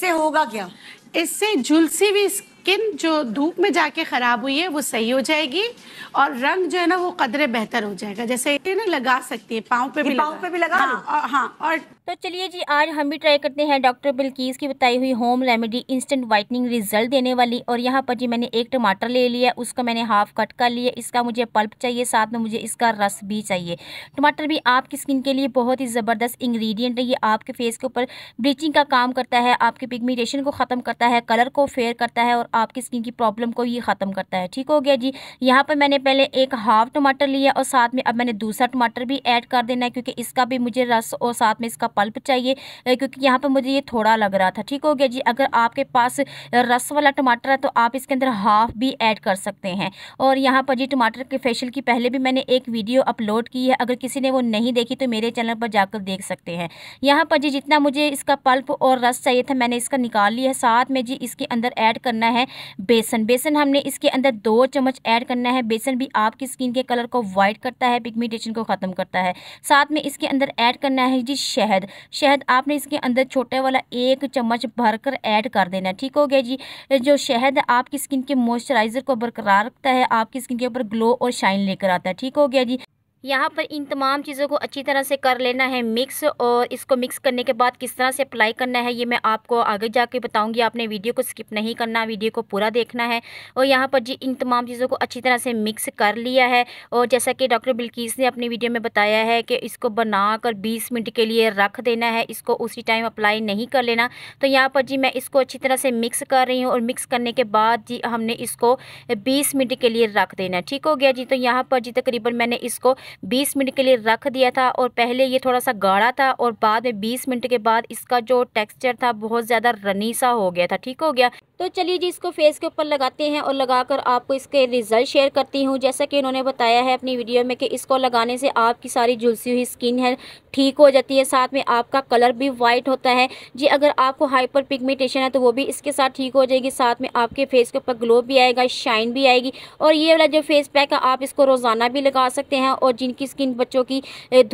इससे होगा क्या इससे झुलसी हुई स्किन जो धूप में जाके खराब हुई है वो सही हो जाएगी और रंग जो है ना वो कदरे बेहतर हो जाएगा जैसे ना लगा सकती है पाँव पे भी पाओ पे भी लगा हाँ, हाँ और तो चलिए जी आज हम भी ट्राई करते हैं डॉक्टर बिल्कीस की बताई हुई home remedy instant whitening result देने वाली और यहाँ पर जी मैंने एक टमाटर ले लिया उसका मैंने हाफ कट कर लिया इसका मुझे पल्प चाहिए साथ में मुझे इसका रस भी चाहिए टमाटर भी आपकी स्किन के लिए बहुत ही ज़बरदस्त इंग्रेडिएंट है ये आपके फेस के ऊपर ब्लीचिंग का काम करता है आपके पिगमिटेशन को ख़त्म करता है कलर को फेयर करता है और आपकी स्किन की प्रॉब्लम को ये ख़त्म करता है ठीक हो गया जी यहाँ पर मैंने पहले एक हाफ टमाटर लिया और साथ में अब मैंने दूसरा टमाटर भी ऐड कर देना है क्योंकि इसका भी मुझे रस और साथ में इसका पल्प चाहिए क्योंकि यहाँ पर मुझे ये थोड़ा लग रहा था ठीक हो गया जी अगर आपके पास रस वाला टमाटर है तो आप इसके अंदर हाफ भी ऐड कर सकते हैं और यहाँ पर जी टमाटर के फेशियल की पहले भी मैंने एक वीडियो अपलोड की है अगर किसी ने वो नहीं देखी तो मेरे चैनल पर जाकर देख सकते हैं यहाँ पर जी जितना मुझे इसका पल्प और रस चाहिए था मैंने इसका निकाल लिया है साथ में जी इसके अंदर ऐड करना है बेसन बेसन हमने इसके अंदर दो चम्मच ऐड करना है बेसन भी आपकी स्किन के कलर को वाइट करता है पिगमेंटेशन को ख़त्म करता है साथ में इसके अंदर ऐड करना है जी शहद शहद आपने इसके अंदर छोटे वाला एक चम्मच भर कर ऐड कर देना ठीक हो गया जी जो शहद आपकी स्किन के मॉइस्चराइज़र को बरकरार रखता है आपकी स्किन के ऊपर ग्लो और शाइन लेकर आता है ठीक हो गया जी यहाँ पर इन तमाम चीज़ों को अच्छी तरह से कर लेना है मिक्स और इसको मिक्स करने के बाद किस तरह से अप्लाई करना है ये मैं आपको आगे जाके बताऊंगी आपने वीडियो को स्किप नहीं करना वीडियो को पूरा देखना है और यहाँ पर जी इन तमाम चीज़ों को अच्छी तरह से मिक्स कर लिया है और जैसा कि डॉक्टर बिल्कीस ने अपनी वीडियो में बताया है कि इसको कर बीस मिनट के लिए रख देना है इसको उसी टाइम अप्लाई नहीं कर लेना तो यहाँ पर जी मैं इसको अच्छी तरह से मिक्स कर रही हूँ और मिक्स करने के बाद जी हमने इसको बीस मिनट के लिए रख देना ठीक हो गया जी तो यहाँ पर जी तकरीबन मैंने इसको बीस मिनट के लिए रख दिया था और पहले ये थोड़ा सा गाढ़ा था और बाद में बीस मिनट के बाद इसका जो टेक्स्चर था बहुत ज़्यादा रनी सा हो गया था ठीक हो गया तो चलिए जी इसको फेस के ऊपर लगाते हैं और लगाकर आपको इसके रिजल्ट शेयर करती हूँ जैसा कि उन्होंने बताया है अपनी वीडियो में कि इसको लगाने से आपकी सारी झुलसी हुई स्किन है ठीक हो जाती है साथ में आपका कलर भी वाइट होता है जी अगर आपको हाइपर पिगमेंटेशन है तो वो भी इसके साथ ठीक हो जाएगी साथ में आपके फेस के ऊपर ग्लो भी आएगा शाइन भी आएगी और ये वाला जो फेस पैक है आप इसको रोज़ाना भी लगा सकते हैं और जिनकी स्किन बच्चों की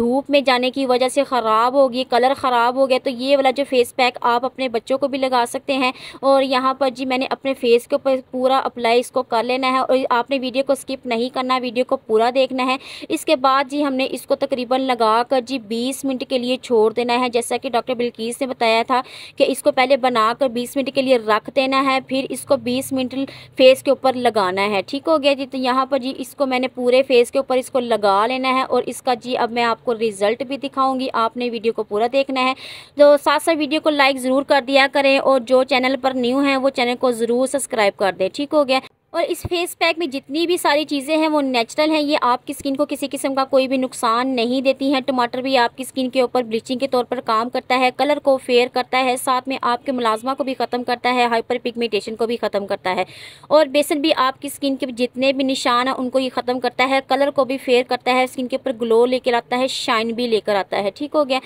धूप में जाने की वजह से ख़राब होगी कलर ख़राब हो गया तो ये वाला जो फेस पैक आप अपने बच्चों को भी लगा सकते हैं और यहाँ पर जी मैंने अपने फेस के ऊपर पूरा अप्लाई इसको कर लेना है और आपने वीडियो को स्किप नहीं करना वीडियो को पूरा देखना है इसके बाद जी हमने इसको तकरीबन लगा कर जी बीस मिनट के लिए छोड़ देना है जैसा कि डॉक्टर बिल्कीस ने बताया था कि इसको पहले बना कर बीस मिनट के लिए रख देना है फिर इसको बीस मिनट फेस के ऊपर लगाना है ठीक हो गया जी तो यहाँ पर जी इसको मैंने पूरे फेस के ऊपर इसको लगा लेना लेना है और इसका जी अब मैं आपको रिज़ल्ट भी दिखाऊंगी आपने वीडियो को पूरा देखना है तो साथ साथ वीडियो को लाइक ज़रूर कर दिया करें और जो चैनल पर न्यू है वो चैनल को ज़रूर सब्सक्राइब कर दें ठीक हो गया और इस फेस पैक में जितनी भी सारी चीज़ें हैं वो नेचुरल हैं ये आपकी स्किन को किसी किस्म का कोई भी नुकसान नहीं देती हैं टमाटर भी आपकी स्किन के ऊपर ब्लीचिंग के तौर पर काम करता है कलर को फेयर करता है साथ में आपके मुलाजमा को भी ख़त्म करता है हाइपर पिगमेंटेशन को भी ख़त्म करता है और बेसन भी आपकी स्किन के जितने भी निशान हैं उनको ये ख़त्म करता है कलर को भी फेयर करता है स्किन के ऊपर ग्लो लेकर आता है शाइन भी लेकर आता है ठीक हो गया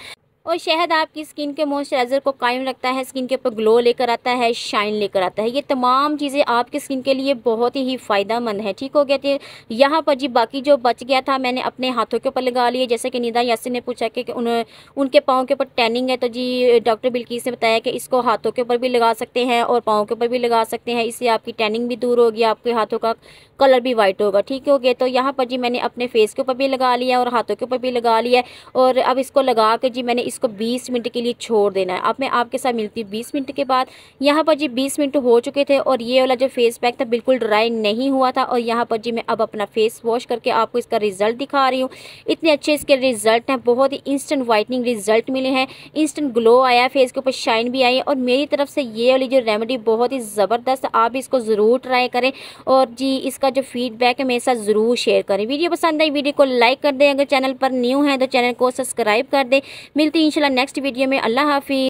और शहद आपकी स्किन के मॉइस्चराइज़र को कायम रखता है स्किन के ऊपर ग्लो लेकर आता है शाइन लेकर आता है ये तमाम चीज़ें आपकी स्किन के लिए बहुत ही फ़ायदा मंद है ठीक हो गया थे तो यहाँ पर जी बाकी जो बच गया था मैंने अपने हाथों के ऊपर लगा लिए जैसे कि निदा यासिन ने पूछा कि उन, उनके पाँव के ऊपर टैनिंग है तो जी डॉक्टर बिल्किस ने बताया कि इसको हाथों के ऊपर भी लगा सकते हैं और पाँव के ऊपर भी लगा सकते हैं इससे आपकी टैनिंग भी दूर होगी आपके हाथों का कलर भी वाइट होगा ठीक हो गया तो यहाँ पर जी मैंने अपने फेस के ऊपर भी लगा लिया और हाथों के ऊपर भी लगा लिया और अब इसको लगा के जी मैंने इसको 20 मिनट के लिए छोड़ देना है अब आप मैं आपके साथ मिलती हूँ 20 मिनट के बाद यहाँ पर जी 20 मिनट हो चुके थे और ये वाला जो फेस पैक था बिल्कुल ड्राई नहीं हुआ था और यहाँ पर जी मैं अब अपना फेस वॉश करके आपको इसका रिजल्ट दिखा रही हूँ इतने अच्छे इसके रिजल्ट हैं बहुत ही इंस्टेंट वाइटनिंग रिजल्ट मिले हैं इंस्टेंट ग्लो आया फेस के ऊपर शाइन भी आई है और मेरी तरफ से ये वाली जो रेमेडी बहुत ही ज़बरदस्त आप इसको ज़रूर ट्राई करें और जी इसका जो फीडबैक है मेरे साथ ज़रूर शेयर करें वीडियो पसंद आई वीडियो को लाइक कर दें अगर चैनल पर न्यू है तो चैनल को सब्सक्राइब कर दें मिलती मिलती हैं इंशाल्लाह नेक्स्ट वीडियो में अल्लाह हाफिज़